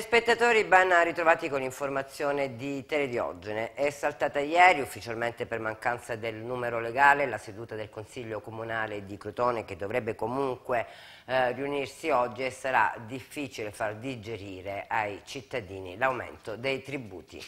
Telespettatori ben ritrovati con l'informazione di Telediogene. È saltata ieri, ufficialmente per mancanza del numero legale, la seduta del Consiglio Comunale di Crotone che dovrebbe comunque eh, riunirsi oggi e sarà difficile far digerire ai cittadini l'aumento dei tributi.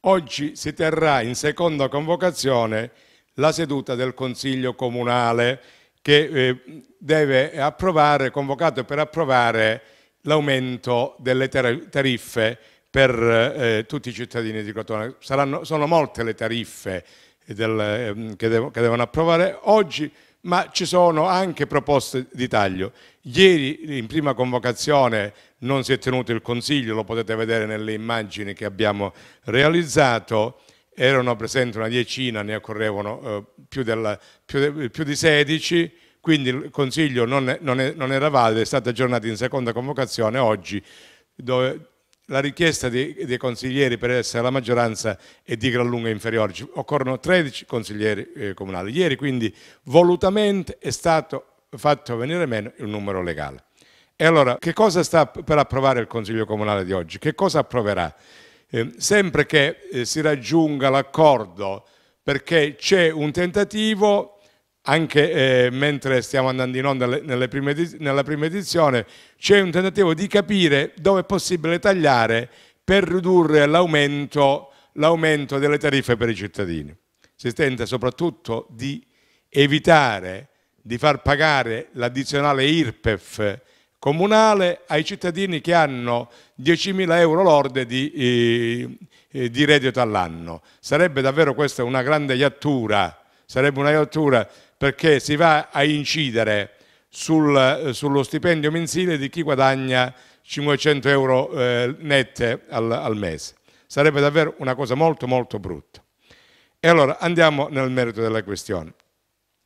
Oggi si terrà in seconda convocazione la seduta del Consiglio Comunale che eh, deve approvare, convocato per approvare l'aumento delle tariffe per eh, tutti i cittadini di Crotone. Saranno, sono molte le tariffe del, ehm, che, devo, che devono approvare oggi, ma ci sono anche proposte di taglio. Ieri in prima convocazione non si è tenuto il Consiglio, lo potete vedere nelle immagini che abbiamo realizzato, erano presenti una diecina, ne occorrevano eh, più, della, più, de, più, di 16, quindi il Consiglio non, è, non, è, non era valido, è stato aggiornato in seconda convocazione oggi, dove la richiesta dei, dei, consiglieri per essere la maggioranza è di gran lunga inferiore, Ci occorrono 13 consiglieri eh, comunali. Ieri quindi volutamente è stato fatto venire meno il numero legale. E allora che cosa sta per approvare il Consiglio Comunale di oggi? Che cosa approverà? Eh, sempre che eh, si raggiunga l'accordo perché c'è un tentativo anche eh, mentre stiamo andando in onda nelle prime, nella prima edizione, c'è un tentativo di capire dove è possibile tagliare per ridurre l'aumento, delle tariffe per i cittadini. Si tenta soprattutto di evitare di far pagare l'addizionale IRPEF comunale ai cittadini che hanno 10.000 euro lorde di, eh, eh, di reddito all'anno. Sarebbe davvero questa una grande iattura sarebbe una iattura perché si va a incidere sul, eh, sullo stipendio mensile di chi guadagna 500 euro eh, nette al, al mese. Sarebbe davvero una cosa molto molto brutta. E allora andiamo nel merito della questione.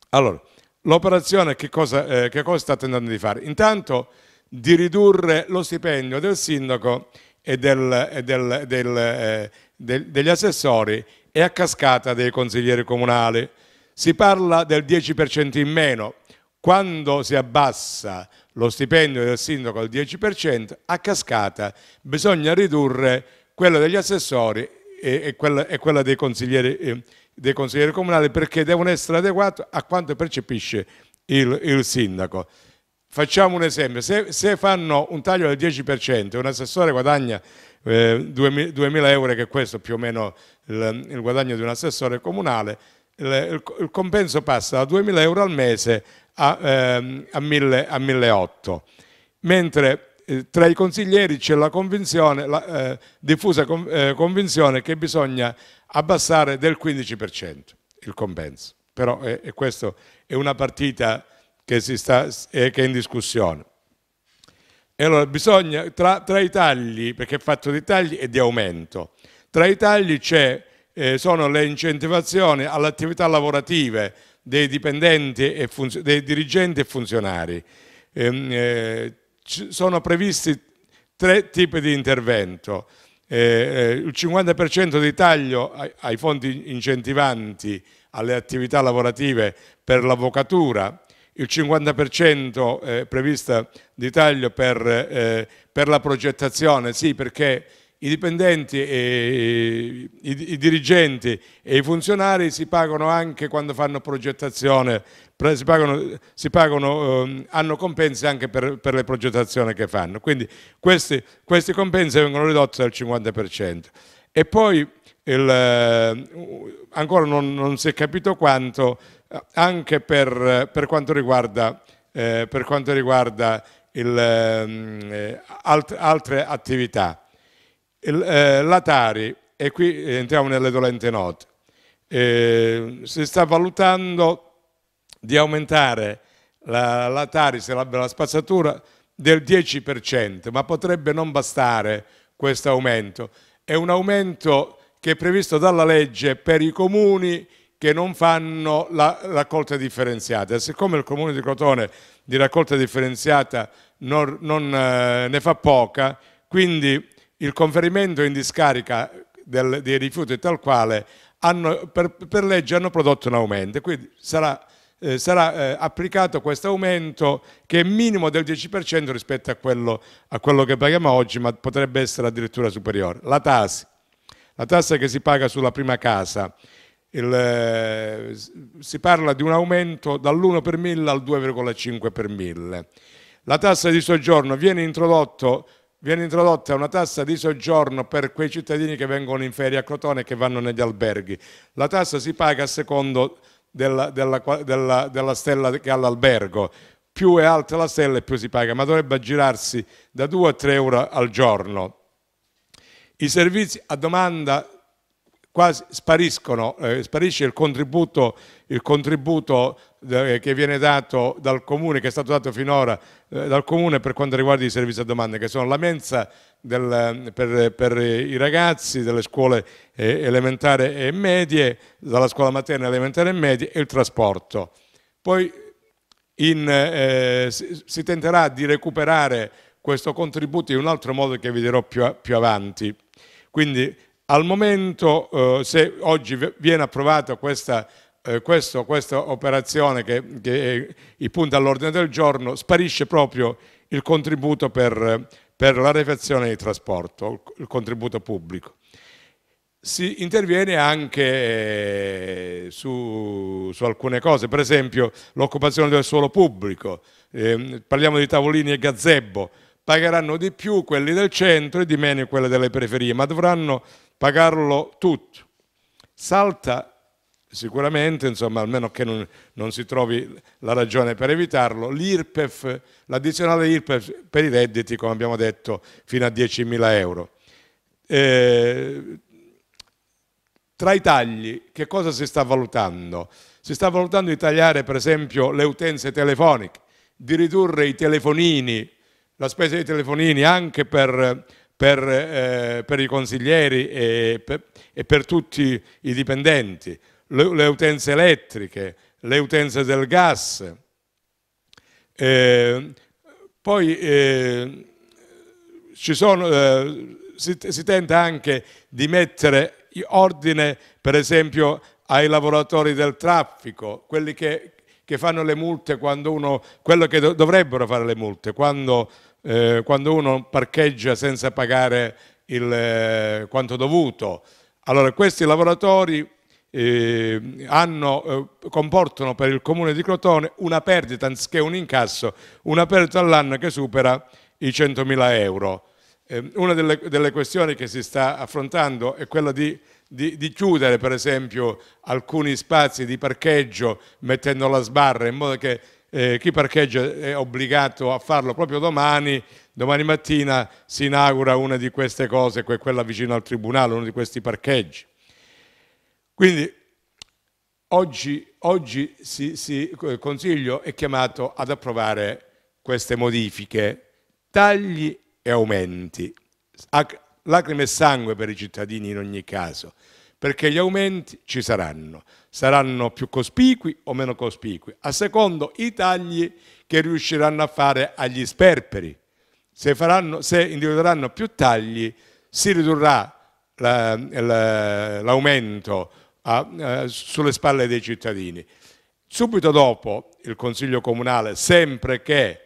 Allora, l'operazione che cosa, eh, che cosa sta tentando di fare? Intanto di ridurre lo stipendio del sindaco e, del, e del, del, eh, degli assessori e a cascata dei consiglieri comunali. Si parla del 10% in meno. Quando si abbassa lo stipendio del sindaco al 10%, a cascata bisogna ridurre quello degli assessori e, e quella, dei consiglieri, eh, dei consiglieri, comunali perché devono essere adeguati a quanto percepisce il, il sindaco. Facciamo un esempio, se, se, fanno un taglio del 10%, un assessore guadagna eh, 2.000 euro, che è questo più o meno il, il guadagno di un assessore comunale, il, il compenso passa da 2.000 euro al mese a, ehm, a 1.800, mentre eh, tra i consiglieri c'è la convinzione, la eh, diffusa con, eh, convinzione che bisogna abbassare del 15% il compenso. Però eh, questa è una partita che, sta, eh, che, è in discussione. E allora bisogna, tra, tra i tagli, perché è fatto di tagli e di aumento, tra i tagli c'è eh, sono le incentivazioni alle attività lavorative dei dipendenti e dei dirigenti e funzionari. Ehm, eh, sono previsti tre tipi di intervento. Eh, eh il 50% di taglio ai, ai fondi incentivanti alle attività lavorative per l'avvocatura, il 50% eh, previsto di taglio per, eh, per, la progettazione, sì perché i dipendenti, e, i, i, dirigenti e i funzionari si pagano anche quando fanno progettazione, si pagano, si pagano, ehm, hanno compensi anche per, per, le progettazioni che fanno. Quindi questi, questi compensi vengono ridotti del 50%. E poi il, eh, ancora non, non, si è capito quanto eh, anche per, per quanto riguarda, eh, per quanto riguarda il, ehm, eh, alt, altre attività. Il, eh, la Tari, e qui entriamo nelle dolente note, eh, si sta valutando di aumentare la, la Tari, se la, la spazzatura, del 10%, ma potrebbe non bastare questo aumento. È un aumento che è previsto dalla legge per i comuni che non fanno la raccolta differenziata. siccome il comune di Crotone di raccolta differenziata non, non eh, ne fa poca, quindi il conferimento in discarica del, dei rifiuti tal quale hanno, per, per, legge hanno prodotto un aumento, quindi sarà, eh, sarà eh, applicato questo aumento che è minimo del 10% rispetto a quello, a quello, che paghiamo oggi, ma potrebbe essere addirittura superiore. La tassa, la tassa che si paga sulla prima casa, il, eh, si parla di un aumento dall'1 per 1000 al 2,5 per 1000. La tassa di soggiorno viene introdotta viene introdotta una tassa di soggiorno per quei cittadini che vengono in ferie a Crotone e che vanno negli alberghi. La tassa si paga a secondo della, della, della, della stella che ha l'albergo. Più è alta la stella e più si paga, ma dovrebbe aggirarsi da 2 a 3 euro al giorno. I servizi a domanda quasi spariscono, eh, sparisce il contributo, il contributo eh, che viene dato dal comune, che è stato dato finora eh, dal comune per quanto riguarda i servizi a domanda, che sono la mensa del, eh, per, per, i ragazzi delle scuole eh, elementari e medie, dalla scuola materna elementare e medie, e il trasporto. Poi in, eh, si, si, tenterà di recuperare questo contributo in un altro modo che vi dirò più, più avanti. Quindi al momento, eh, se oggi viene approvata questa, eh, questo, questa operazione che, che è il punto all'ordine del giorno, sparisce proprio il contributo per, per la refezione di trasporto, il contributo pubblico. Si interviene anche eh, su, su alcune cose, per esempio l'occupazione del suolo pubblico, eh, parliamo di tavolini e gazebo, pagheranno di più quelli del centro e di meno quelli delle periferie, ma dovranno pagarlo tutto. Salta sicuramente, insomma, almeno che non, non, si trovi la ragione per evitarlo, l'IRPEF, l'addizionale IRPEF per i redditi, come abbiamo detto, fino a 10.000 euro. Eh, tra i tagli, che cosa si sta valutando? Si sta valutando di tagliare, per esempio, le utenze telefoniche, di ridurre i telefonini, la spesa dei telefonini anche per per, eh, per i consiglieri e per, e per, tutti i dipendenti, le, le utenze elettriche, le utenze del gas. Eh, poi eh, sono, eh, si, si, tenta anche di mettere ordine, per esempio, ai lavoratori del traffico, quelli che, che fanno le multe quando uno, quello che dovrebbero fare le multe, quando, eh, quando uno parcheggia senza pagare il, eh, quanto dovuto. Allora questi lavoratori eh, hanno, eh, comportano per il comune di Crotone una perdita, anziché un incasso, una perdita all'anno che supera i 100.000 euro. Eh, una delle, delle, questioni che si sta affrontando è quella di di, di, chiudere per esempio alcuni spazi di parcheggio mettendo la sbarra in modo che eh, chi parcheggia è obbligato a farlo proprio domani, domani mattina si inaugura una di queste cose, quella vicino al tribunale, uno di questi parcheggi. Quindi oggi, oggi si, si, il Consiglio è chiamato ad approvare queste modifiche, tagli e aumenti, lacrime e sangue per i cittadini in ogni caso, perché gli aumenti ci saranno, saranno più cospicui o meno cospicui, a secondo i tagli che riusciranno a fare agli sperperi. Se, faranno, se individueranno più tagli si ridurrà l'aumento la, eh, sulle spalle dei cittadini. Subito dopo il Consiglio Comunale, sempre che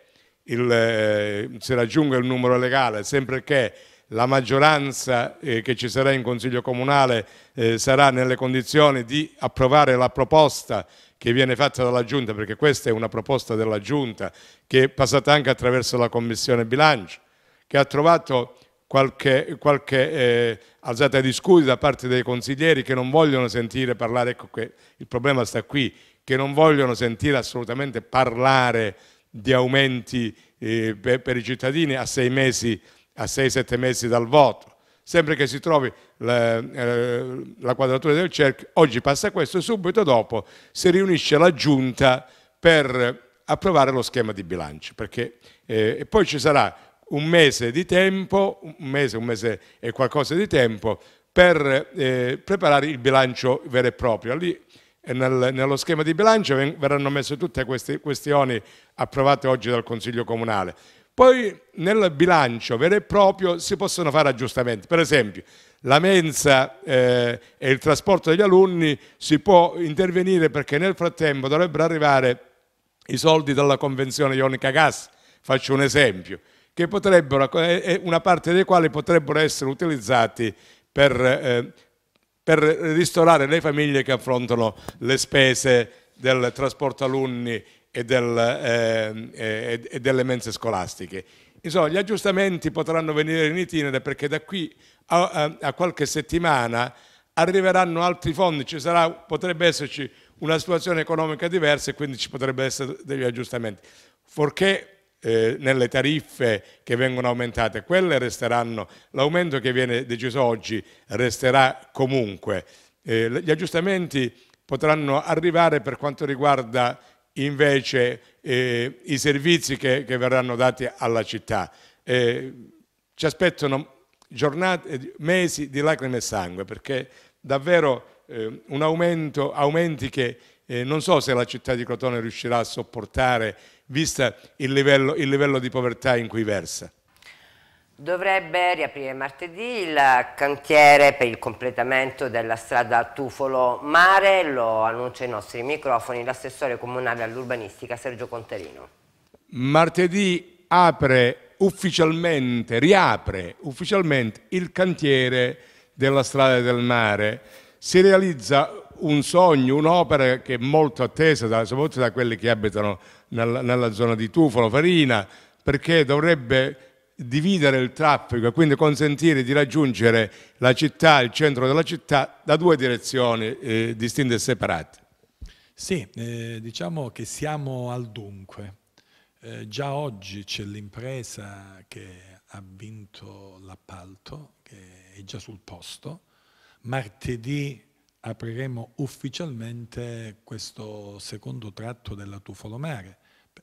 il, eh, si raggiunga il numero legale, sempre che la maggioranza eh, che ci sarà in Consiglio Comunale eh, sarà nelle condizioni di approvare la proposta che viene fatta dalla Giunta, perché questa è una proposta della Giunta che è passata anche attraverso la Commissione Bilancio, che ha trovato qualche, qualche eh, alzata di scudi da parte dei consiglieri che non vogliono sentire parlare, ecco che il problema sta qui, che non vogliono sentire assolutamente parlare di aumenti eh, per, per i cittadini a sei mesi a 6-7 mesi dal voto, sempre che si trovi la, eh, la quadratura del cerchio, oggi passa questo e subito dopo si riunisce la giunta per approvare lo schema di bilancio, perché eh, poi ci sarà un mese di tempo, un mese, un mese e qualcosa di tempo per eh, preparare il bilancio vero e proprio. Lì eh, nel, nello schema di bilancio verranno messe tutte queste questioni approvate oggi dal Consiglio Comunale. Poi nel bilancio vero e proprio si possono fare aggiustamenti, per esempio la mensa eh, e il trasporto degli alunni si può intervenire perché nel frattempo dovrebbero arrivare i soldi dalla convenzione Ionica Gas, faccio un esempio, eh, eh, una parte dei quali potrebbero essere utilizzati per, eh, per ristorare le famiglie che affrontano le spese del trasporto alunni e, del, eh, e, delle mense scolastiche. Insomma, gli aggiustamenti potranno venire in itinere perché da qui a, a, qualche settimana arriveranno altri fondi, sarà, potrebbe esserci una situazione economica diversa e quindi ci potrebbero essere degli aggiustamenti. Forché eh, nelle tariffe che vengono aumentate, quelle resteranno, l'aumento che viene deciso oggi resterà comunque. Eh, gli aggiustamenti potranno arrivare per quanto riguarda invece eh, i servizi che, che, verranno dati alla città. Eh, ci aspettano giornate, eh, mesi di lacrime e sangue perché davvero eh, un aumento, aumenti che eh, non so se la città di Crotone riuscirà a sopportare vista il livello, il livello di povertà in cui versa. Dovrebbe riaprire martedì il cantiere per il completamento della strada Tufolo Mare, lo annuncia ai nostri microfoni l'assessore comunale all'urbanistica Sergio Conterino. Martedì apre ufficialmente, riapre ufficialmente il cantiere della strada del mare. Si realizza un sogno, un'opera che è molto attesa, da, soprattutto da quelli che abitano nella, nella zona di Tufolo, Farina, perché dovrebbe dividere il traffico e quindi consentire di raggiungere la città, il centro della città, da due direzioni eh, distinte e separate. Sì, eh, diciamo che siamo al dunque. Eh, già oggi c'è l'impresa che ha vinto l'appalto, che è già sul posto. Martedì apriremo ufficialmente questo secondo tratto della Tufolo Mare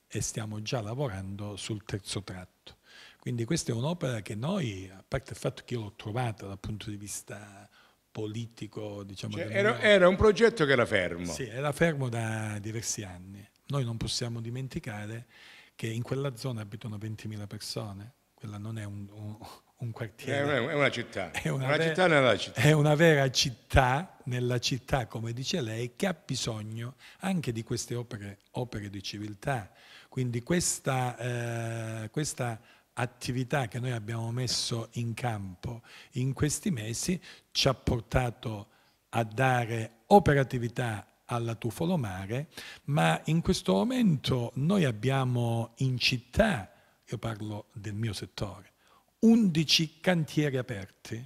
e stiamo già lavorando sul terzo tratto. Quindi questa è un'opera che noi, a parte il fatto che io l'ho trovata dal punto di vista politico, diciamo... Cioè, era, era, un progetto che era fermo. Sì, era fermo da diversi anni. Noi non possiamo dimenticare che in quella zona abitano 20.000 persone, quella non è un, un, un quartiere. È una, città. È una, una vera, città nella città. È una vera città nella città, come dice lei, che ha bisogno anche di queste opere, opere di civiltà. Quindi questa, eh, questa attività che noi abbiamo messo in campo in questi mesi ci ha portato a dare operatività alla Tufolo Mare, ma in questo momento noi abbiamo in città, io parlo del mio settore, 11 cantieri aperti,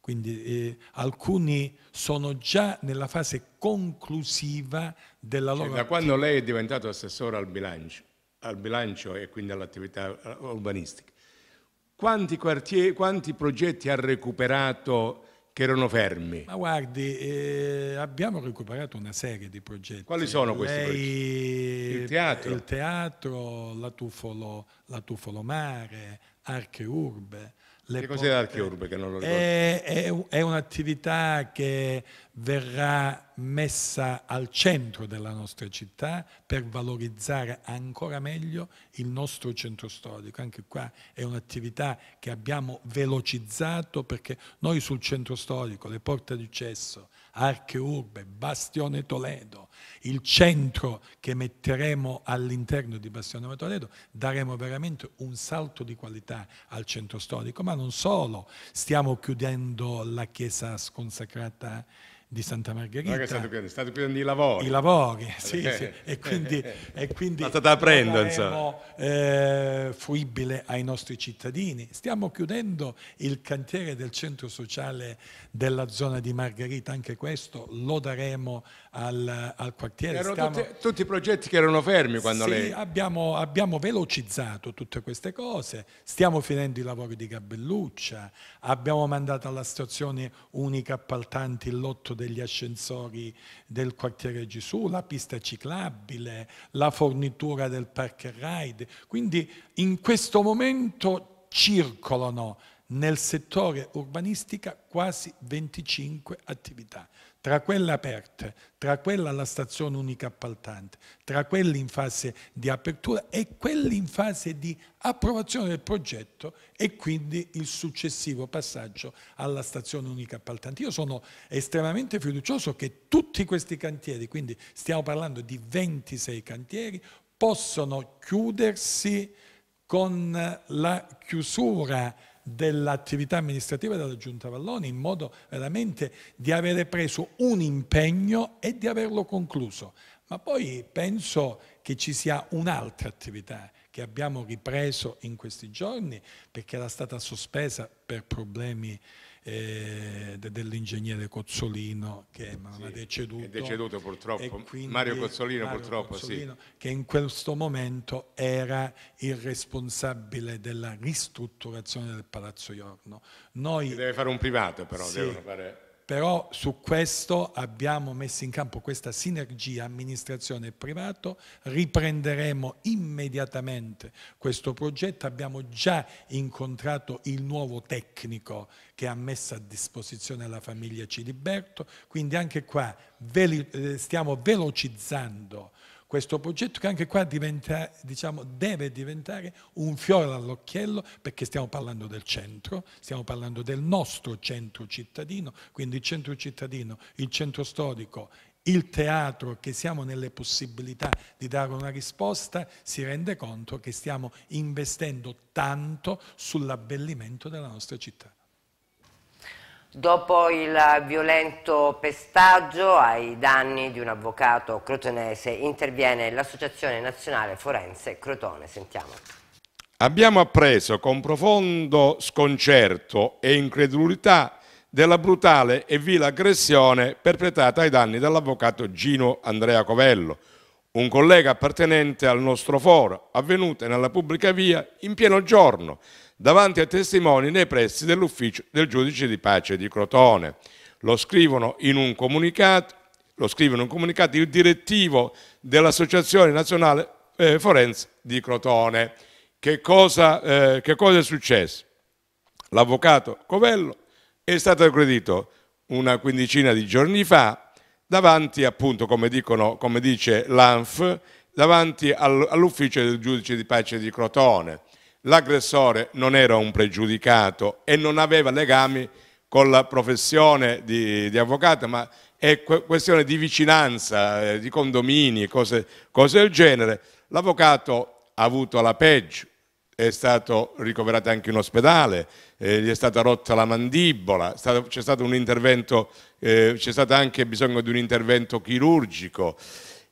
quindi eh, alcuni sono già nella fase conclusiva della loro... Cioè, da quando lei è diventato assessore al bilancio? al bilancio e quindi all'attività eh, urbanistica. Quanti, quartier, quanti progetti ha recuperato che erano fermi? Ma guardi, eh, abbiamo recuperato una serie di progetti. Quali sono questi progetti? Il teatro? Il teatro, la Tufolo, la Tufolo Mare, Arche Urbe, le che cos'è l'Archeurbe che non lo eh, È, è, è un'attività che verrà messa al centro della nostra città per valorizzare ancora meglio il nostro centro storico. Anche qua è un'attività che abbiamo velocizzato perché noi sul centro storico, le porte di cesso, Arche Urbe, Bastione Toledo, il centro che metteremo all'interno di Bastione Toledo, daremo veramente un salto di qualità al centro storico, ma non solo, stiamo chiudendo la chiesa sconsacrata di Santa Margherita. No, che è stato, è i lavori. I lavori, sì, sì. E quindi, e quindi stata prendo, insomma. Eh, fruibile ai nostri cittadini. Stiamo chiudendo il cantiere del centro sociale della zona di Margherita, anche questo lo daremo al, al quartiere. Erano tutti, tutti, i progetti che erano fermi quando sì, lei... Abbiamo, abbiamo velocizzato tutte queste cose, stiamo finendo i lavori di Gabelluccia, abbiamo mandato alla stazione unica appaltanti il lotto degli ascensori del quartiere Gesù, la pista ciclabile, la fornitura del park ride. Quindi in questo momento circolano nel settore urbanistica quasi 25 attività tra quelle aperte, tra quelle alla stazione unica appaltante, tra quelle in fase di apertura e quelle in fase di approvazione del progetto e quindi il successivo passaggio alla stazione unica appaltante. Io sono estremamente fiducioso che tutti questi cantieri, quindi stiamo parlando di 26 cantieri, possono chiudersi con la chiusura dell'attività amministrativa della Giunta Valloni in modo veramente di avere preso un impegno e di averlo concluso. Ma poi penso che ci sia un'altra attività che abbiamo ripreso in questi giorni perché era stata sospesa per problemi eh, dell'ingegnere Cozzolino che non sì, è deceduto. È deceduto purtroppo, Mario Cozzolino Mario purtroppo, Cozzolino, sì. Che in questo momento era il responsabile della ristrutturazione del Palazzo Iorno. Noi, deve fare un privato però, sì, devono fare però su questo abbiamo messo in campo questa sinergia amministrazione e privato, riprenderemo immediatamente questo progetto, abbiamo già incontrato il nuovo tecnico che ha messo a disposizione la famiglia Ciliberto, quindi anche qua eh, stiamo velocizzando questo progetto che anche qua diventa, diciamo, deve diventare un fiore all'occhiello perché stiamo parlando del centro, stiamo parlando del nostro centro cittadino, quindi il centro cittadino, il centro storico, il teatro che siamo nelle possibilità di dare una risposta si rende conto che stiamo investendo tanto sull'abbellimento della nostra città. Dopo il violento pestaggio ai danni di un avvocato crotonese interviene l'Associazione Nazionale Forense Crotone. Sentiamo. Abbiamo appreso con profondo sconcerto e incredulità della brutale e vile aggressione perpetrata ai danni dell'avvocato Gino Andrea Covello, un collega appartenente al nostro foro, avvenuta nella pubblica via in pieno giorno, davanti a testimoni nei pressi dell'ufficio del giudice di pace di Crotone. Lo scrivono in un comunicato, in un comunicato il direttivo dell'Associazione Nazionale eh, Forense di Crotone. Che cosa, eh, che cosa è successo? L'avvocato Covello è stato aggredito una quindicina di giorni fa davanti, appunto, come, dicono, come dice l'ANF, davanti all'ufficio del giudice di pace di Crotone l'aggressore non era un pregiudicato e non aveva legami con la professione di, di avvocato, ma è questione di vicinanza, eh, di condomini, cose, cose del genere. L'avvocato ha avuto la peggio, è stato ricoverato anche in ospedale, eh, gli è stata rotta la mandibola, c'è stato un eh, stato anche bisogno di un intervento chirurgico.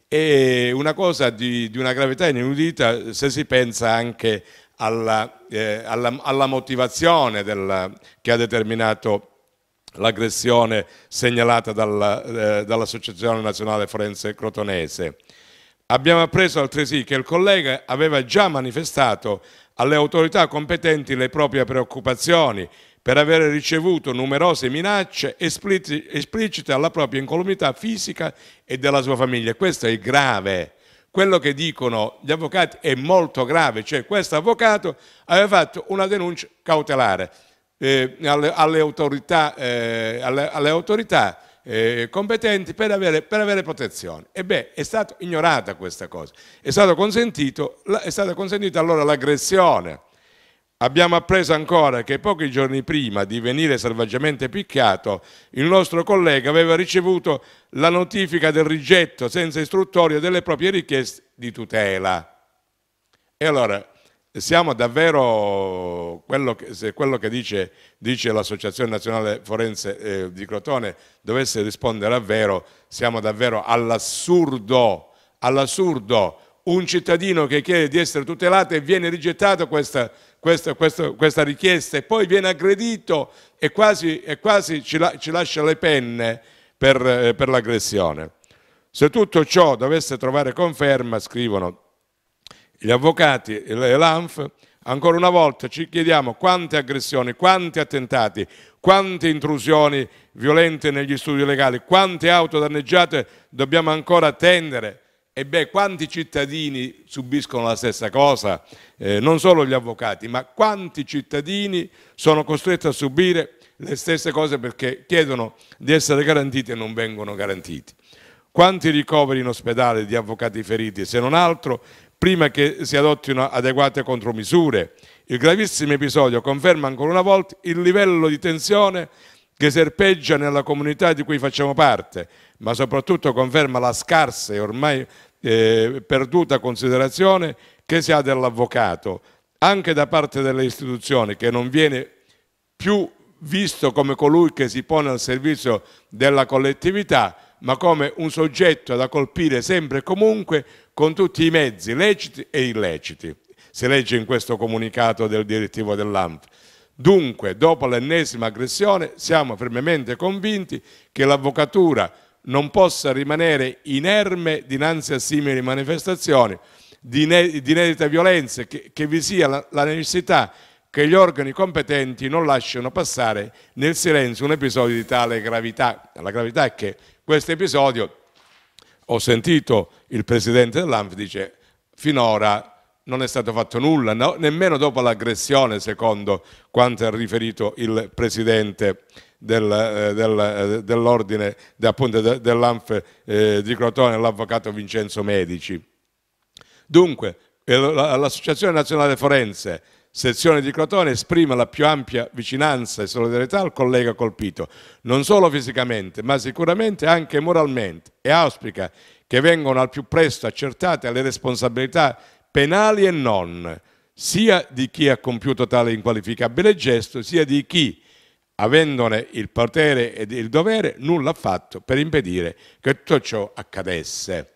E una cosa di, di una gravità inudita se si pensa anche alla, eh, alla, alla motivazione della, che ha determinato l'aggressione segnalata dalla, eh, dall'Associazione Nazionale Forense Crotonese. Abbiamo appreso altresì che il collega aveva già manifestato alle autorità competenti le proprie preoccupazioni per aver ricevuto numerose minacce esplicite alla propria incolumità fisica e della sua famiglia. Questo è grave, quello che dicono gli avvocati è molto grave, cioè questo avvocato aveva fatto una denuncia cautelare eh, alle, alle, autorità, eh, alle, alle autorità eh, competenti per avere, per avere, protezione. E beh, è stata ignorata questa cosa, è, stato è stata consentita allora l'aggressione Abbiamo appreso ancora che pochi giorni prima di venire selvaggiamente picchiato, il nostro collega aveva ricevuto la notifica del rigetto senza istruttoria delle proprie richieste di tutela. E allora siamo davvero, quello che, se quello che dice, dice l'Associazione Nazionale Forense eh, di Crotone dovesse rispondere a vero, siamo davvero all'assurdo, all'assurdo, un cittadino che chiede di essere tutelato e viene rigettato questa questa, questa, questa, richiesta e poi viene aggredito e quasi, e quasi ci, la, ci, lascia le penne per, eh, per l'aggressione. Se tutto ciò dovesse trovare conferma, scrivono gli avvocati e l'ANF, ancora una volta ci chiediamo quante aggressioni, quanti attentati, quante intrusioni violente negli studi legali, quante auto danneggiate dobbiamo ancora attendere e beh, quanti cittadini subiscono la stessa cosa? Eh, non solo gli avvocati, ma quanti cittadini sono costretti a subire le stesse cose perché chiedono di essere garantiti e non vengono garantiti. Quanti ricoveri in ospedale di avvocati feriti, se non altro, prima che si adottino adeguate contromisure. Il gravissimo episodio conferma ancora una volta il livello di tensione che serpeggia nella comunità di cui facciamo parte, ma soprattutto conferma la scarsa e ormai eh, perduta considerazione che si ha dell'avvocato, anche da parte delle istituzioni, che non viene più visto come colui che si pone al servizio della collettività, ma come un soggetto da colpire sempre e comunque con tutti i mezzi leciti e illeciti, si legge in questo comunicato del direttivo dell'AMF. Dunque, dopo l'ennesima aggressione, siamo fermamente convinti che l'avvocatura non possa rimanere inerme dinanzi a simili manifestazioni di inedita violenza, che, che vi sia la, la necessità che gli organi competenti non lasciano passare nel silenzio un episodio di tale gravità. La gravità è che questo episodio, ho sentito il presidente dell'ANF dice, finora non è stato fatto nulla, no, nemmeno dopo l'aggressione, secondo quanto ha riferito il presidente del, eh, del, eh, dell'ordine dell'ANF eh, di Crotone, l'avvocato Vincenzo Medici. Dunque, l'Associazione Nazionale Forense, sezione di Crotone, esprime la più ampia vicinanza e solidarietà al collega colpito, non solo fisicamente, ma sicuramente anche moralmente, e auspica che vengano al più presto accertate le responsabilità penali e non, sia di chi ha compiuto tale inqualificabile gesto, sia di chi, avendone il potere ed il dovere, nulla ha fatto per impedire che tutto ciò accadesse.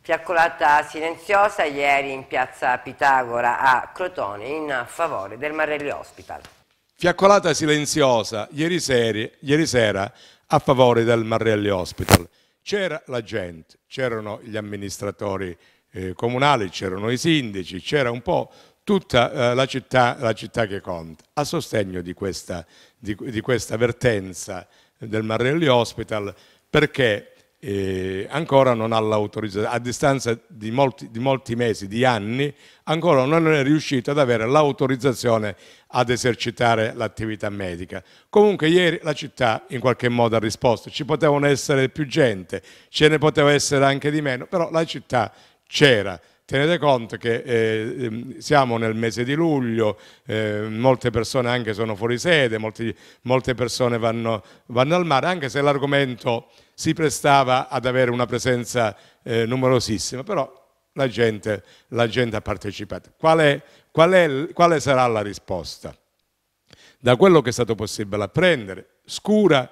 Fiaccolata silenziosa ieri in piazza Pitagora a Crotone in favore del Marelli Hospital. Fiaccolata silenziosa ieri, seri, ieri sera a favore del Marelli Hospital. C'era la gente, c'erano gli amministratori eh, comunali, c'erano i sindaci, c'era un po' tutta eh, la, città, la, città, che conta. A sostegno di questa, di, di questa vertenza del Marrelli Hospital perché eh, ancora non ha l'autorizzazione, a distanza di molti, di molti, mesi, di anni, ancora non è riuscito ad avere l'autorizzazione ad esercitare l'attività medica. Comunque ieri la città in qualche modo ha risposto, ci potevano essere più gente, ce ne poteva essere anche di meno, però la città c'era. Tenete conto che eh, ehm, siamo nel mese di luglio, eh, molte persone anche sono fuori sede, molti, molte persone vanno, vanno, al mare, anche se l'argomento si prestava ad avere una presenza eh, numerosissima, però la gente, la gente ha partecipato. Qual è, qual, è, quale sarà la risposta? Da quello che è stato possibile apprendere, Scura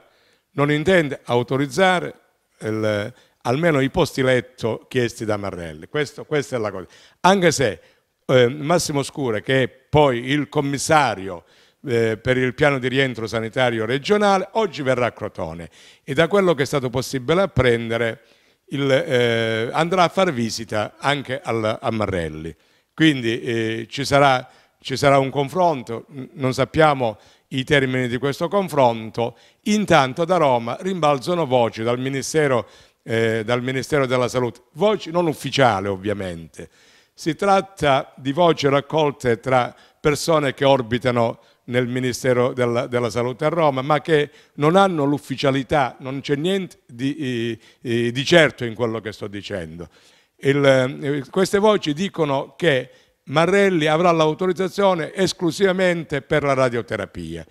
non intende autorizzare il, almeno i posti letto chiesti da Marrelli. Questo, questa è la cosa. Anche se eh, Massimo Scure, che è poi il commissario eh, per il piano di rientro sanitario regionale, oggi verrà a Crotone e da quello che è stato possibile apprendere il, eh, andrà a far visita anche al, a Marrelli. Quindi eh, ci sarà, ci sarà un confronto, non sappiamo i termini di questo confronto. Intanto da Roma rimbalzano voci dal Ministero eh, dal Ministero della Salute, voci non ufficiale ovviamente, si tratta di voci raccolte tra persone che orbitano nel Ministero della, della, Salute a Roma, ma che non hanno l'ufficialità, non c'è niente di, di, certo in quello che sto dicendo. Il, eh, queste voci dicono che Marrelli avrà l'autorizzazione esclusivamente per la radioterapia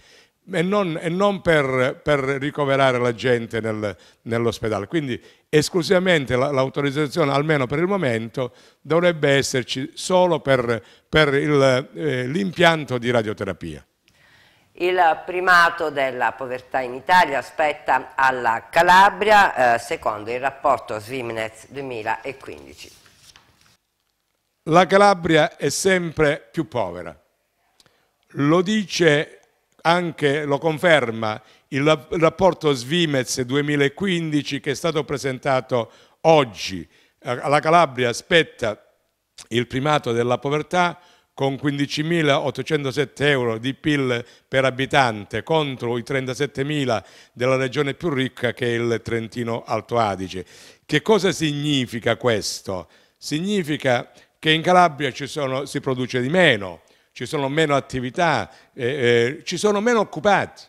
e non, e non per, per, ricoverare la gente nel, nell'ospedale. Quindi esclusivamente l'autorizzazione, almeno per il momento, dovrebbe esserci solo per, per il, eh, l'impianto di radioterapia. Il primato della povertà in Italia spetta alla Calabria eh, secondo il rapporto Svimnez 2015. La Calabria è sempre più povera. Lo dice anche, lo conferma il rapporto Svimez 2015 che è stato presentato oggi. La Calabria spetta il primato della povertà con 15.807 euro di PIL per abitante contro i 37.000 della regione più ricca che è il Trentino Alto Adige. Che cosa significa questo? Significa che in Calabria sono, si produce di meno, ci sono meno attività, eh, eh, ci sono meno occupati.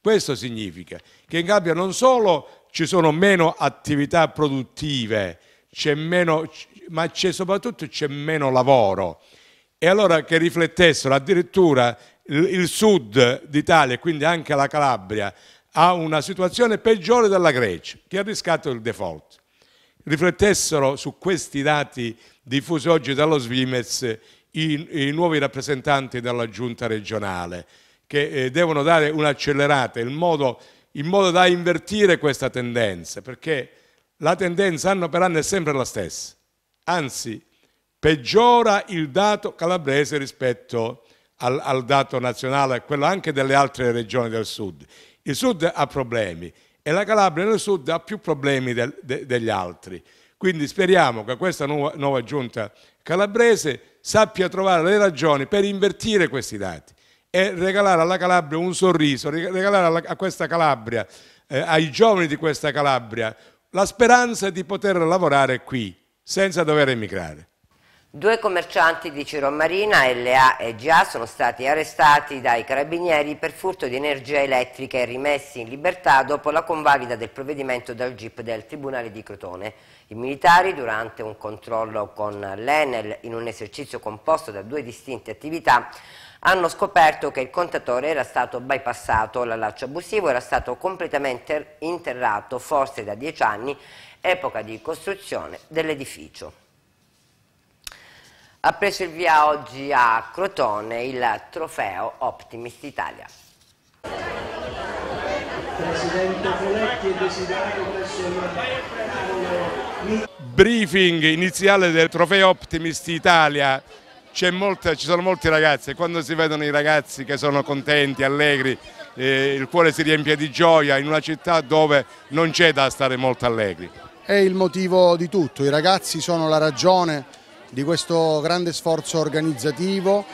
Questo significa che in gabbia non solo ci sono meno attività produttive, meno, ma soprattutto c'è meno lavoro. E allora che riflettessero addirittura il, il sud d'Italia, quindi anche la Calabria, ha una situazione peggiore della Grecia, che ha riscatto il default. Riflettessero su questi dati diffusi oggi dallo Svimez i, i nuovi rappresentanti della giunta regionale che eh, devono dare un'accelerata in modo, in modo da invertire questa tendenza perché la tendenza anno per anno è sempre la stessa anzi peggiora il dato calabrese rispetto al, al dato nazionale quello anche delle altre regioni del sud il sud ha problemi e la Calabria nel sud ha più problemi del, de, degli altri. Quindi speriamo che questa nuova, nuova giunta calabrese sappia trovare le ragioni per invertire questi dati e regalare alla Calabria un sorriso, regalare a questa Calabria, eh, ai giovani di questa Calabria, la speranza di poter lavorare qui senza dover emigrare. Due commercianti di Ciro Marina, LA e GIA, sono stati arrestati dai carabinieri per furto di energia elettrica e rimessi in libertà dopo la convalida del provvedimento dal GIP del Tribunale di Crotone. I militari, durante un controllo con l'Enel in un esercizio composto da due distinte attività, hanno scoperto che il contatore era stato bypassato, l'allaccio abusivo era stato completamente interrato, forse da dieci anni, epoca di costruzione dell'edificio. Ha preso il via oggi a Crotone il trofeo Optimist Italia. Presidente Poletti, desiderato presso il un briefing iniziale del Trofeo Optimist Italia, molta, ci sono molti ragazzi e quando si vedono i ragazzi che sono contenti, allegri, eh, il cuore si riempie di gioia in una città dove non c'è da stare molto allegri. È il motivo di tutto, i ragazzi sono la ragione di questo grande sforzo organizzativo,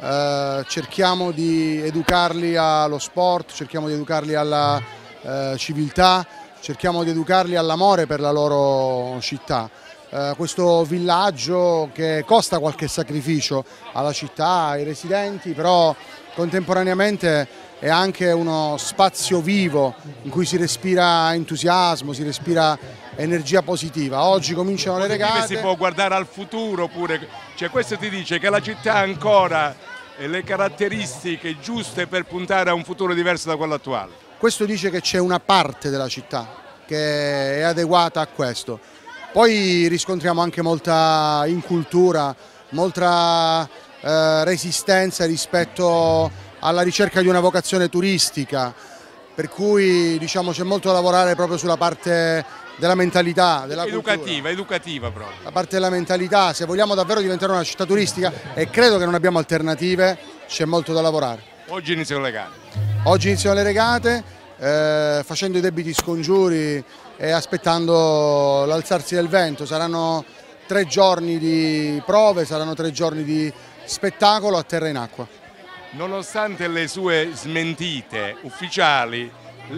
eh, cerchiamo di educarli allo sport, cerchiamo di educarli alla eh, civiltà, cerchiamo di educarli all'amore per la loro città. Eh, questo villaggio che costa qualche sacrificio alla città, ai residenti, però contemporaneamente è anche uno spazio vivo in cui si respira entusiasmo, si respira energia positiva. Oggi cominciano le regate. Si può guardare al futuro pure, cioè questo ti dice che la città ha ancora le caratteristiche giuste per puntare a un futuro diverso da quello attuale. Questo dice che c'è una parte della città che è adeguata a questo. Poi riscontriamo anche molta incultura, molta eh, resistenza rispetto alla ricerca di una vocazione turistica, per cui diciamo, c'è molto da lavorare proprio sulla parte della mentalità, della educativa, cultura. educativa proprio. La parte della mentalità, se vogliamo davvero diventare una città turistica e credo che non abbiamo alternative, c'è molto da lavorare. Oggi inizio le gare. Oggi iniziano le regate eh, facendo i debiti scongiuri e aspettando l'alzarsi del vento. Saranno tre giorni di prove, saranno tre giorni di spettacolo a terra in acqua. Nonostante le sue smentite ufficiali,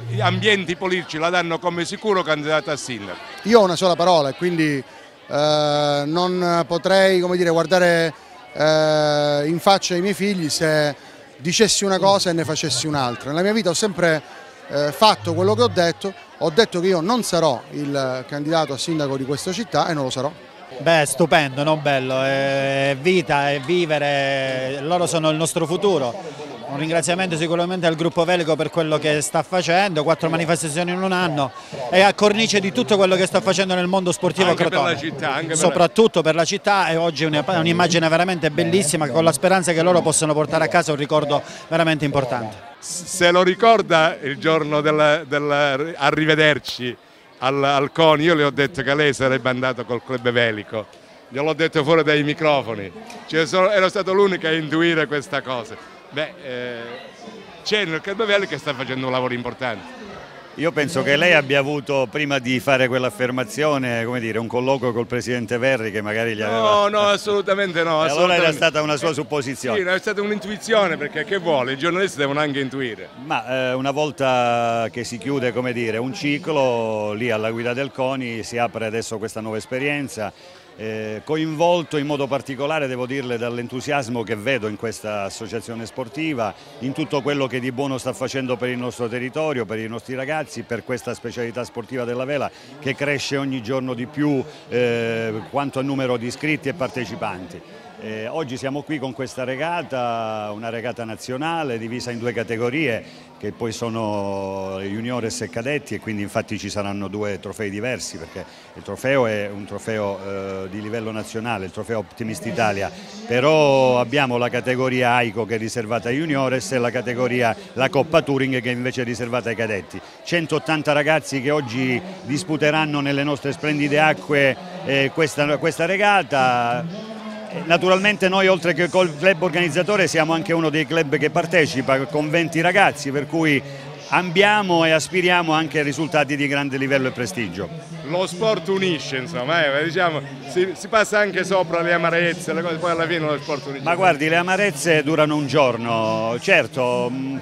gli ambienti politici la danno come sicuro candidata a sindaco. Io ho una sola parola e quindi eh, non potrei dire, guardare eh, in faccia i miei figli se dicessi una cosa e ne facessi un'altra. Nella mia vita ho sempre eh, fatto quello che ho detto, ho detto che io non sarò il candidato a sindaco di questa città e non lo sarò. Beh, stupendo, no? Bello, è eh, vita, è vivere, loro sono il nostro futuro un ringraziamento sicuramente al gruppo Velico per quello che sta facendo, quattro manifestazioni in un anno e a cornice di tutto quello che sta facendo nel mondo sportivo anche crotone, per città, soprattutto per la città e oggi è un'immagine veramente bellissima con la speranza che loro possano portare a casa un ricordo veramente importante. Se lo ricorda il giorno del, del arrivederci al, al CONI, io le ho detto che lei sarebbe andato col club Velico gliel'ho detto fuori dai microfoni, cioè, ero stato l'unico a intuire questa cosa. Beh, eh, c'è il Campovelli che sta facendo un lavoro importante. Io penso che lei abbia avuto, prima di fare quell'affermazione, come dire, un colloquio col Presidente Verri che magari gli aveva... No, no, assolutamente no. Assolutamente. Allora era stata una sua supposizione. Sì, no, è stata un'intuizione perché che vuole, i giornalisti devono anche intuire. Ma eh, una volta che si chiude, come dire, un ciclo, lì alla guida del CONI si apre adesso questa nuova esperienza, eh, coinvolto in modo particolare, devo dirle, dall'entusiasmo che vedo in questa associazione sportiva, in tutto quello che di buono sta facendo per il nostro territorio, per i nostri ragazzi, per questa specialità sportiva della vela che cresce ogni giorno di più eh, quanto a numero di iscritti e partecipanti. Eh, oggi siamo qui con questa regata, una regata nazionale divisa in due categorie, che poi sono juniores e cadetti e quindi infatti ci saranno due trofei diversi perché il trofeo è un trofeo eh, di livello nazionale, il trofeo Optimist Italia, però abbiamo la categoria AICO che è riservata ai juniores e la categoria la Coppa Turing che invece è riservata ai cadetti. 180 ragazzi che oggi disputeranno nelle nostre splendide acque eh, questa, questa regata eh, naturalmente noi oltre che col club organizzatore siamo anche uno dei club che partecipa con 20 ragazzi per cui ambiamo e aspiriamo anche a risultati di grande livello e prestigio. Lo sport unisce, insomma, eh, diciamo, si, si, passa anche sopra le amarezze, le cose, poi alla fine lo sport unisce. Ma guardi, le amarezze durano un giorno, certo. Mh mm,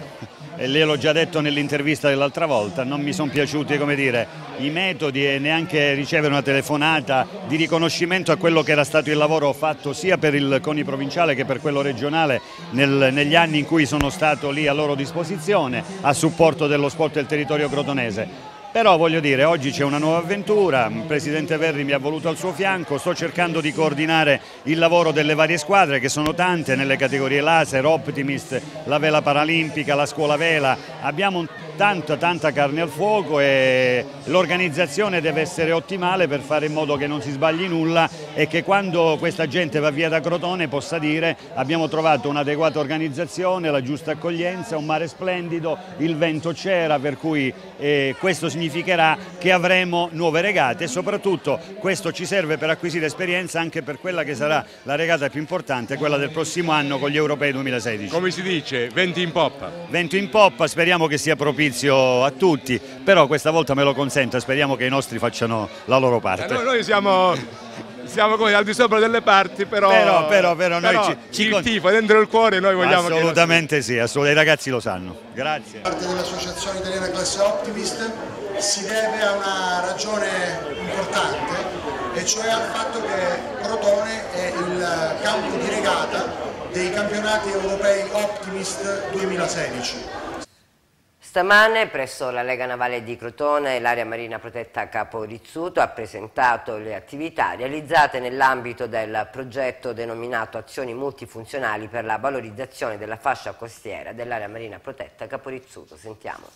e le l'ho già detto nell'intervista dell'altra volta, non mi sono piaciuti dire, i metodi e neanche ricevere una telefonata di riconoscimento a quello che era stato il lavoro fatto sia per il CONI provinciale che per quello regionale nel, negli anni in cui sono stato lì a loro disposizione a supporto dello sport del territorio crotonese. Però voglio dire, oggi c'è una nuova avventura, il presidente Verri mi ha voluto al suo fianco, sto cercando di coordinare il lavoro delle varie squadre che sono tante nelle categorie laser, Optimist, la vela paralimpica, la scuola vela, abbiamo un tanta tanta carne al fuoco e l'organizzazione deve essere ottimale per fare in modo che non si sbagli nulla e che quando questa gente va via da Crotone possa dire abbiamo trovato un'adeguata organizzazione, la giusta accoglienza, un mare splendido, il vento c'era per cui eh, questo significherà che avremo nuove regate e soprattutto questo ci serve per acquisire esperienza anche per quella che sarà la regata più importante, quella del prossimo anno con gli europei 2016. Come si dice? Venti in poppa. Vento in poppa, speriamo che sia propizio servizio a tutti, però questa volta me lo consento e speriamo che i nostri facciano la loro eh, parte. Noi, noi siamo, siamo come al di sopra delle parti, però, però, però, però noi ci, ci il con... tifo dentro il cuore noi vogliamo Assolutamente che... sì, assolutamente, i ragazzi lo sanno. Grazie. parte dell'Associazione Italiana Classe Optimist si deve a una ragione importante e cioè al fatto che Crotone è il campo di regata dei campionati europei Optimist 2016. Stamane presso la Lega Navale di Crotone e l'area marina protetta Capo Rizzuto ha presentato le attività realizzate nell'ambito del progetto denominato Azioni multifunzionali per la valorizzazione della fascia costiera dell'area marina protetta Capo Rizzuto. Sentiamo.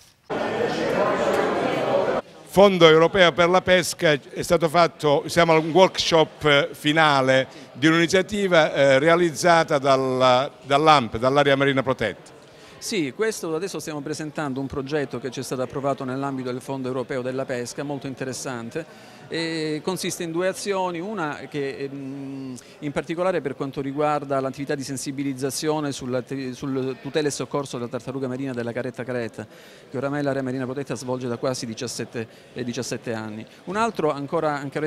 Fondo europeo per la pesca è stato fatto, siamo al workshop eh, finale di un'iniziativa eh, realizzata dall'AMP, dall'area marina protetta. Sì, questo adesso stiamo presentando un progetto che ci è stato approvato nell'ambito del Fondo Europeo della Pesca, molto interessante e consiste in due azioni, una che ehm, in particolare per quanto riguarda l'attività di sensibilizzazione sulla, sul tutela e soccorso della tartaruga marina della Caretta Caretta, che oramai l'area marina protetta svolge da quasi 17, 17 eh, anni. Un altro ancora anche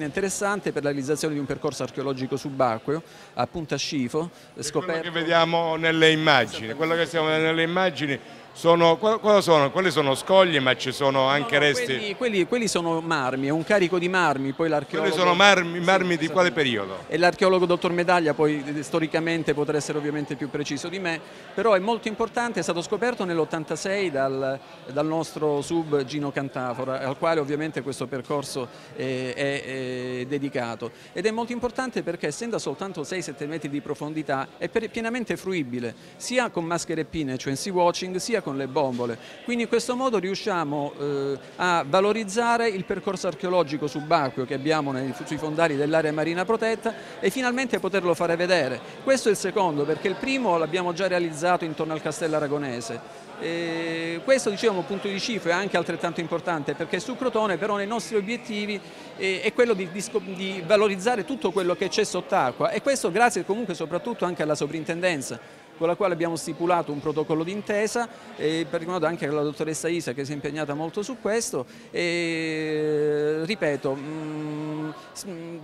interessante per la realizzazione di un percorso archeologico subacqueo a Punta Scifo, scoperto... Quello che vediamo nelle immagini, quello che stiamo vedendo nelle immagini sono, sono? Quelli sono scogli ma ci sono anche no, no, resti. Quelli, quelli, quelli, sono marmi, è un carico di marmi, poi l'archeologo... Quelli sono marmi, marmi sì, di esatto. quale periodo? E l'archeologo dottor Medaglia poi eh, storicamente potrà essere ovviamente più preciso di me, però è molto importante, è stato scoperto nell'86 dal, dal, nostro sub Gino Cantafora, al quale ovviamente questo percorso eh, è, è, eh, è dedicato. Ed è molto importante perché essendo a soltanto 6-7 metri di profondità è per, pienamente fruibile, sia con maschere pine, cioè in sea watching, sia con le bombole. Quindi in questo modo riusciamo eh, a valorizzare il percorso archeologico subacqueo che abbiamo nei, sui fondali dell'area marina protetta e finalmente poterlo fare vedere. Questo è il secondo perché il primo l'abbiamo già realizzato intorno al castello aragonese. E questo diciamo punto di cifra è anche altrettanto importante perché su Crotone però nei nostri obiettivi eh, è quello di, di, di valorizzare tutto quello che c'è sott'acqua e questo grazie comunque soprattutto anche alla sovrintendenza con la quale abbiamo stipulato un protocollo d'intesa e per riguardo anche la dottoressa Isa che si è impegnata molto su questo e ripeto mm,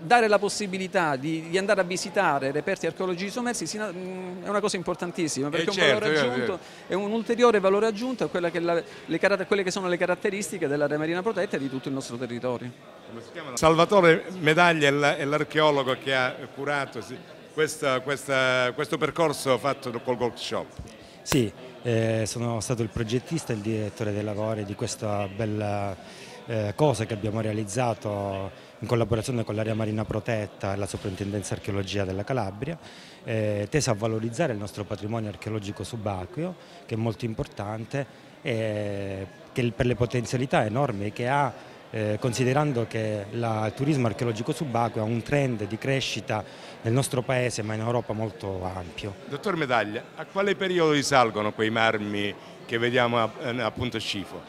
dare la possibilità di, di, andare a visitare reperti archeologici sommersi mm, è una cosa importantissima perché eh, certo, un eh, eh. aggiunto, è un ulteriore valore aggiunto a che la, le, quelle che sono le caratteristiche dell'area marina protetta e di tutto il nostro territorio. Salvatore Medaglia è l'archeologo che ha curato questa, questa, questo percorso fatto col workshop. Sì, eh, sono stato il progettista e il direttore dei lavori di questa bella eh, cosa che abbiamo realizzato in collaborazione con l'area marina protetta e la soprintendenza archeologia della Calabria, eh, tesa a valorizzare il nostro patrimonio archeologico subacqueo che è molto importante e eh, che per le potenzialità enormi che ha eh, considerando che la, il turismo archeologico subacqueo ha un trend di crescita nel nostro paese ma in Europa molto ampio. Dottor Medaglia, a quale periodo risalgono quei marmi che vediamo eh, appunto a Scifo?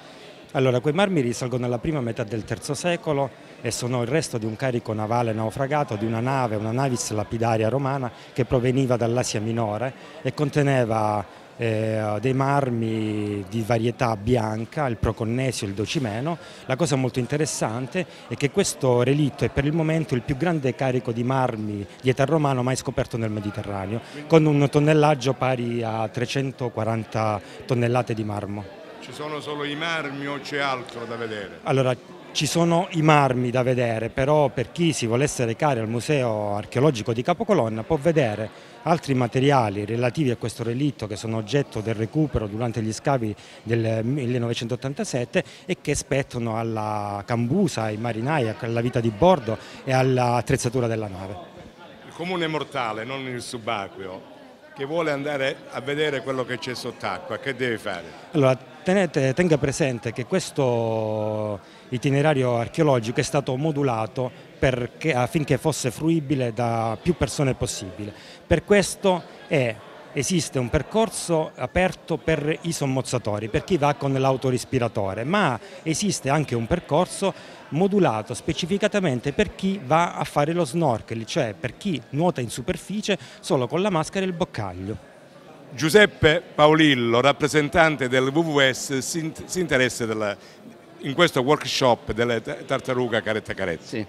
Allora, quei marmi risalgono alla prima metà del III secolo e sono il resto di un carico navale naufragato di una nave, una navis lapidaria romana che proveniva dall'Asia Minore e conteneva eh, dei marmi di varietà bianca, il Proconnesio, il Docimeno. La cosa molto interessante è che questo relitto è per il momento il più grande carico di marmi di età romano mai scoperto nel Mediterraneo, con un tonnellaggio pari a 340 tonnellate di marmo. Ci sono solo i marmi o c'è altro da vedere? Allora, ci sono i marmi da vedere, però per chi si volesse recare al Museo archeologico di Capocolonna può vedere altri materiali relativi a questo relitto che sono oggetto del recupero durante gli scavi del 1987 e che spettano alla cambusa, ai marinai, alla vita di bordo e all'attrezzatura della nave. Il comune mortale, non il subacqueo, che vuole andare a vedere quello che c'è sott'acqua, che deve fare? Allora, tenete, tenga presente che questo itinerario archeologico è stato modulato perché, affinché fosse fruibile da più persone possibile. Per questo è esiste un percorso aperto per i sommozzatori, per chi va con l'autorispiratore, ma esiste anche un percorso modulato specificatamente per chi va a fare lo snorkel, cioè per chi nuota in superficie solo con la maschera e il boccaglio. Giuseppe Paolillo, rappresentante del WWS, si, interessa della, in questo workshop delle tartarughe Caretta Caretta. Sì.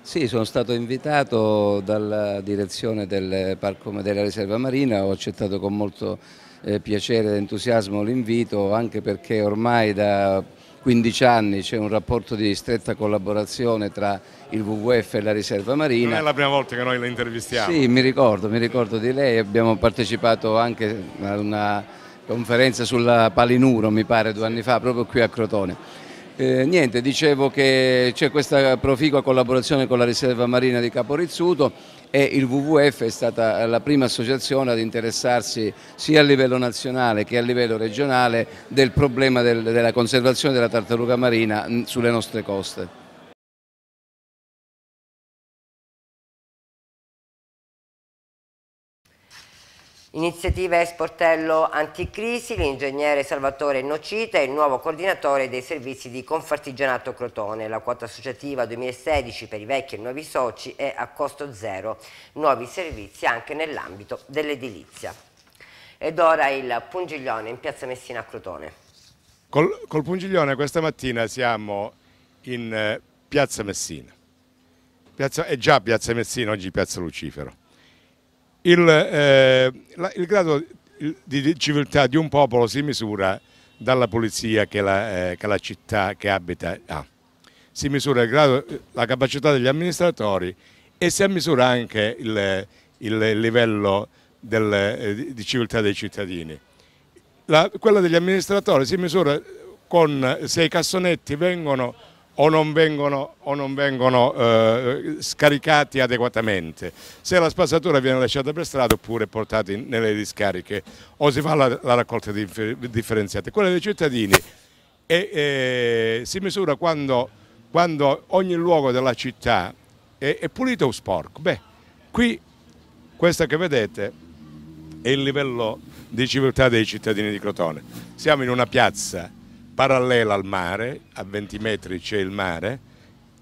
sì. sono stato invitato dalla direzione del Parco della Riserva Marina, ho accettato con molto eh, piacere ed entusiasmo l'invito anche perché ormai da 15 anni c'è un rapporto di stretta collaborazione tra il WWF e la Riserva Marina. Non è la prima volta che noi la intervistiamo. Sì, mi ricordo, mi ricordo di lei, abbiamo partecipato anche a una conferenza sulla Palinuro, mi pare, due anni fa, proprio qui a Crotone. Eh, niente, dicevo che c'è questa proficua collaborazione con la Riserva Marina di Caporizzuto, e il WWF è stata la prima associazione ad interessarsi sia a livello nazionale che a livello regionale del problema del, della conservazione della tartaruga marina sulle nostre coste. Iniziativa Esportello Anticrisi, l'ingegnere Salvatore Nocita è il nuovo coordinatore dei servizi di Confartigianato Crotone. La quota associativa 2016 per i vecchi e nuovi soci è a costo zero. Nuovi servizi anche nell'ambito dell'edilizia. Ed ora il Pungiglione in piazza Messina a Crotone. Col, col Pungiglione questa mattina siamo in eh, piazza Messina. Piazza, è già piazza Messina, oggi piazza Lucifero il, eh, la, il grado di civiltà di un popolo si misura dalla polizia che la, eh, che la città che abita ha. Si misura grado, la capacità degli amministratori e si misura anche il, il livello del, eh, di civiltà dei cittadini. La, quella degli amministratori si misura con se i cassonetti vengono o non vengono, o non vengono eh, scaricati adeguatamente. Se la spazzatura viene lasciata per strada oppure portata in, nelle discariche o si fa la, la raccolta differenziata. Quella dei cittadini e, eh, si misura quando, quando, ogni luogo della città è, è pulito o sporco. Beh, qui questa che vedete è il livello di civiltà dei cittadini di Crotone. Siamo in una piazza parallela al mare, a 20 metri c'è il mare.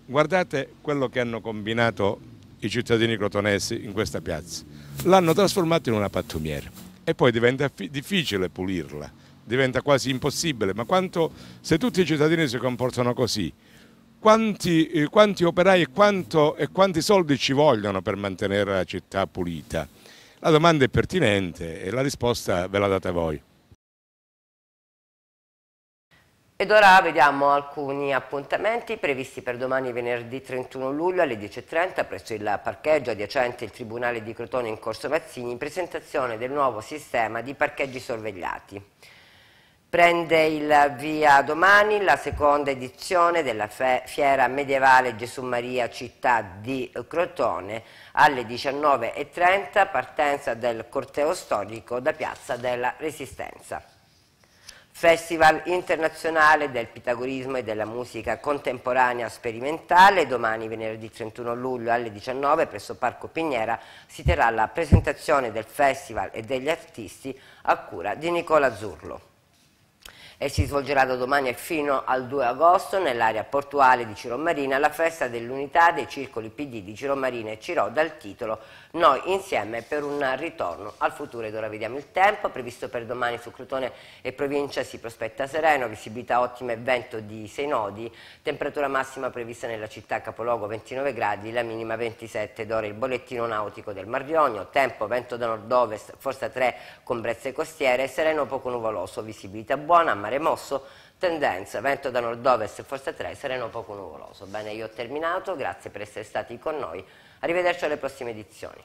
Guardate quello che hanno combinato i cittadini crotonesi in questa piazza. L'hanno trasformata in una pattumiera e poi diventa difficile pulirla, diventa quasi impossibile, ma quanto, se tutti i cittadini si comportano così, quanti, eh, quanti operai e, quanto, e quanti soldi ci vogliono per mantenere la città pulita? La domanda è pertinente e la risposta ve la date voi. Ed ora vediamo alcuni appuntamenti previsti per domani venerdì 31 luglio alle 10.30 presso il parcheggio adiacente il Tribunale di Crotone in Corso Mazzini in presentazione del nuovo sistema di parcheggi sorvegliati. Prende il via domani la seconda edizione della Fiera Medievale Gesù Maria Città di Crotone alle 19.30 partenza del corteo storico da Piazza della Resistenza. Festival internazionale del Pitagorismo e della musica contemporanea sperimentale. Domani, venerdì 31 luglio alle 19 presso Parco Pignera, si terrà la presentazione del festival e degli artisti a cura di Nicola Zurlo e si svolgerà da domani fino al 2 agosto nell'area portuale di Ciro Marina la festa dell'unità dei circoli PD di Ciro Marina e Ciro dal titolo noi insieme per un ritorno al futuro ed ora vediamo il tempo, previsto per domani su Crotone e provincia si prospetta sereno, visibilità ottima e vento di 6 nodi, temperatura massima prevista nella città capoluogo 29 gradi, la minima 27 d'ora il bollettino nautico del Mar Rionio, tempo vento da nord-ovest forza 3 con brezze costiere, sereno poco nuvoloso, visibilità buona, mare mosso, tendenza, vento da nord-ovest forza 3, sereno poco nuvoloso. Bene, io ho terminato, grazie per essere stati con noi. Arrivederci alle prossime edizioni.